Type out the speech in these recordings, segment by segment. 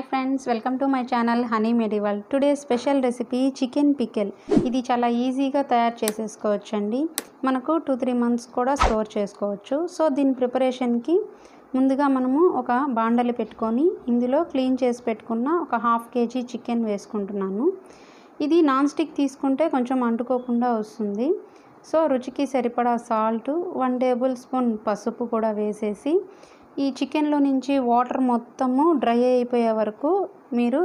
hi friends welcome to my channel honey medieval today special recipe chicken pickle ఇది చాలా ఈజీగా తయారు చేసేసుకోవచ్చు అండి మనకు టూ త్రీ మంత్స్ కూడా స్టోర్ చేసుకోవచ్చు సో దీని ప్రిపరేషన్కి ముందుగా మనము ఒక బాండలు పెట్టుకొని ఇందులో క్లీన్ చేసి పెట్టుకున్న ఒక హాఫ్ కేజీ చికెన్ వేసుకుంటున్నాను ఇది నాన్ స్టిక్ తీసుకుంటే కొంచెం అంటుకోకుండా వస్తుంది సో రుచికి సరిపడా సాల్ట్ వన్ టేబుల్ స్పూన్ పసుపు కూడా వేసేసి ఈ చికెన్లో నుంచి వాటర్ మొత్తము డ్రై అయిపోయే వరకు మీరు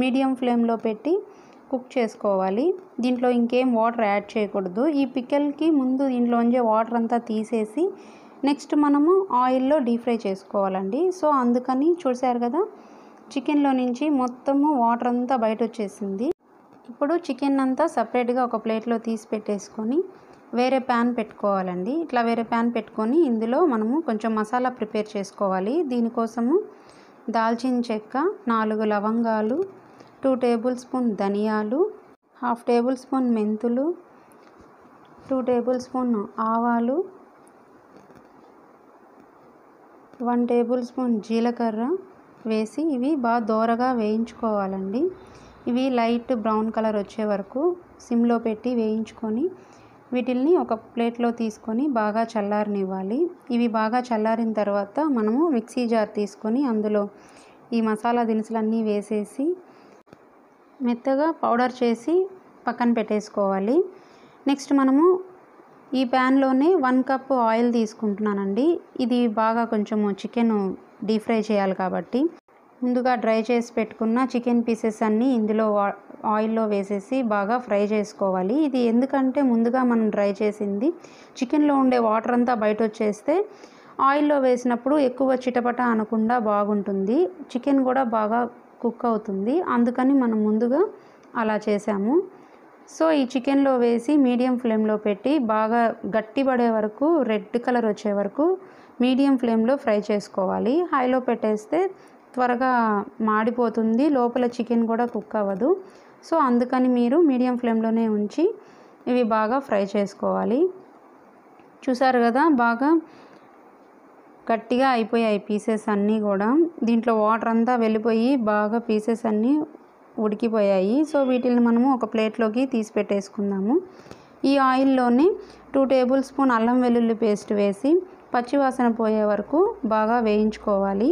మీడియం ఫ్లేమ్లో పెట్టి కుక్ చేసుకోవాలి దీంట్లో ఇంకేం వాటర్ యాడ్ చేయకూడదు ఈ పికెల్కి ముందు దీంట్లోంచి వాటర్ అంతా తీసేసి నెక్స్ట్ మనము ఆయిల్లో డీప్ ఫ్రై చేసుకోవాలండి సో అందుకని చూసారు కదా చికెన్లో నుంచి మొత్తము వాటర్ అంతా బయట వచ్చేసింది ఇప్పుడు చికెన్ అంతా సపరేట్గా ఒక ప్లేట్లో తీసి పెట్టేసుకొని వేరే ప్యాన్ పెట్టుకోవాలండి ఇట్లా వేరే ప్యాన్ పెట్టుకొని ఇందులో మనము కొంచెం మసాలా ప్రిపేర్ చేసుకోవాలి దీనికోసము దాల్చిన చెక్క నాలుగు లవంగాలు టూ టేబుల్ స్పూన్ ధనియాలు హాఫ్ టేబుల్ స్పూన్ మెంతులు టూ టేబుల్ స్పూన్ ఆవాలు వన్ టేబుల్ స్పూన్ జీలకర్ర వేసి ఇవి బాగా దోరగా వేయించుకోవాలండి ఇవి లైట్ బ్రౌన్ కలర్ వచ్చే వరకు సిమ్లో పెట్టి వేయించుకొని వీటిల్ని ఒక ప్లేట్లో తీసుకొని బాగా చల్లారనివ్వాలి ఇవి బాగా చల్లారిన తర్వాత మనము మిక్సీ జార్ తీసుకొని అందులో ఈ మసాలా దినుసులన్నీ వేసేసి మెత్తగా పౌడర్ చేసి పక్కన పెట్టేసుకోవాలి నెక్స్ట్ మనము ఈ ప్యాన్లోనే వన్ కప్ ఆయిల్ తీసుకుంటున్నానండి ఇది బాగా కొంచెం చికెన్ డీప్ ఫ్రై చేయాలి కాబట్టి ముందుగా డ్రై చేసి పెట్టుకున్న చికెన్ పీసెస్ అన్నీ ఇందులో ఆయిల్లో వేసేసి బాగా ఫ్రై చేసుకోవాలి ఇది ఎందుకంటే ముందుగా మనం డ్రై చేసింది చికెన్లో ఉండే వాటర్ అంతా బయట వచ్చేస్తే ఆయిల్లో వేసినప్పుడు ఎక్కువ చిటపట అనకుండా బాగుంటుంది చికెన్ కూడా బాగా కుక్ అవుతుంది అందుకని మనం ముందుగా అలా చేసాము సో ఈ చికెన్లో వేసి మీడియం ఫ్లేమ్లో పెట్టి బాగా గట్టిపడే వరకు రెడ్ కలర్ వచ్చే వరకు మీడియం ఫ్లేమ్లో ఫ్రై చేసుకోవాలి హైలో పెట్టేస్తే త్వరగా మాడిపోతుంది లోపల చికెన్ కూడా కుక్ అవ్వదు సో అందుకని మీరు మీడియం ఫ్లేమ్లోనే ఉంచి ఇవి బాగా ఫ్రై చేసుకోవాలి చూసారు కదా బాగా గట్టిగా అయిపోయాయి పీసెస్ అన్నీ కూడా దీంట్లో వాటర్ అంతా వెళ్ళిపోయి బాగా పీసెస్ అన్నీ ఉడికిపోయాయి సో వీటిని మనము ఒక ప్లేట్లోకి తీసి పెట్టేసుకుందాము ఈ ఆయిల్లోనే టూ టేబుల్ స్పూన్ అల్లం వెల్లుల్లి పేస్ట్ వేసి పచ్చివాసన పోయే వరకు బాగా వేయించుకోవాలి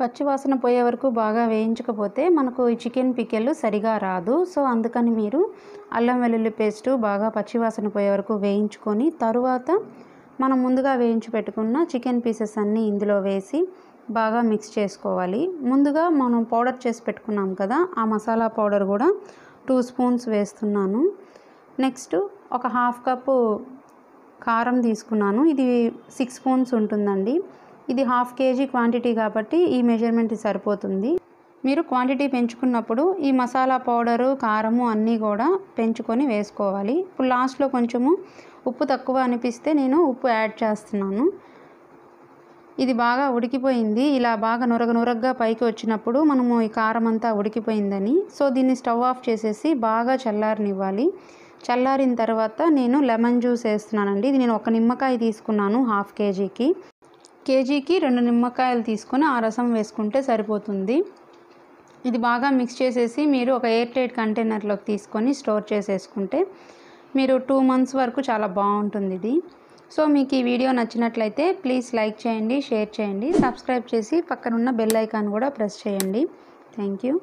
పచ్చివాసన పోయే వరకు బాగా వేయించకపోతే మనకు ఈ చికెన్ పికెల్ సరిగా రాదు సో అందుకని మీరు అల్లం వెల్లుల్లి పేస్టు బాగా పచ్చివాసన పోయే వరకు వేయించుకొని తరువాత మనం ముందుగా వేయించి పెట్టుకున్న చికెన్ పీసెస్ అన్నీ ఇందులో వేసి బాగా మిక్స్ చేసుకోవాలి ముందుగా మనం పౌడర్ చేసి పెట్టుకున్నాం కదా ఆ మసాలా పౌడర్ కూడా టూ స్పూన్స్ వేస్తున్నాను నెక్స్ట్ ఒక హాఫ్ కప్పు కారం తీసుకున్నాను ఇది సిక్స్ స్పూన్స్ ఉంటుందండి ఇది హాఫ్ కేజీ క్వాంటిటీ కాబట్టి ఈ మెజర్మెంట్ సరిపోతుంది మీరు క్వాంటిటీ పెంచుకున్నప్పుడు ఈ మసాలా పౌడరు కారము అన్నీ కూడా పెంచుకొని వేసుకోవాలి ఇప్పుడు లాస్ట్లో కొంచెము ఉప్పు తక్కువ అనిపిస్తే నేను ఉప్పు యాడ్ చేస్తున్నాను ఇది బాగా ఉడికిపోయింది ఇలా బాగా నురగ నురగ్గా పైకి వచ్చినప్పుడు మనము ఈ కారం అంతా ఉడికిపోయిందని సో దీన్ని స్టవ్ ఆఫ్ చేసేసి బాగా చల్లారనివ్వాలి చల్లారిన తర్వాత నేను లెమన్ జ్యూస్ వేస్తున్నానండి ఇది నేను ఒక నిమ్మకాయ తీసుకున్నాను హాఫ్ కేజీకి కేజీకి రెండు నిమ్మకాయలు తీసుకొని ఆ రసం వేసుకుంటే సరిపోతుంది ఇది బాగా మిక్స్ చేసేసి మీరు ఒక ఎయిర్ టైట్ కంటైనర్లోకి తీసుకొని స్టోర్ చేసేసుకుంటే మీరు టూ మంత్స్ వరకు చాలా బాగుంటుంది ఇది సో మీకు ఈ వీడియో నచ్చినట్లయితే ప్లీజ్ లైక్ చేయండి షేర్ చేయండి సబ్స్క్రైబ్ చేసి పక్కనున్న బెల్ ఐకాన్ కూడా ప్రెస్ చేయండి థ్యాంక్ యూ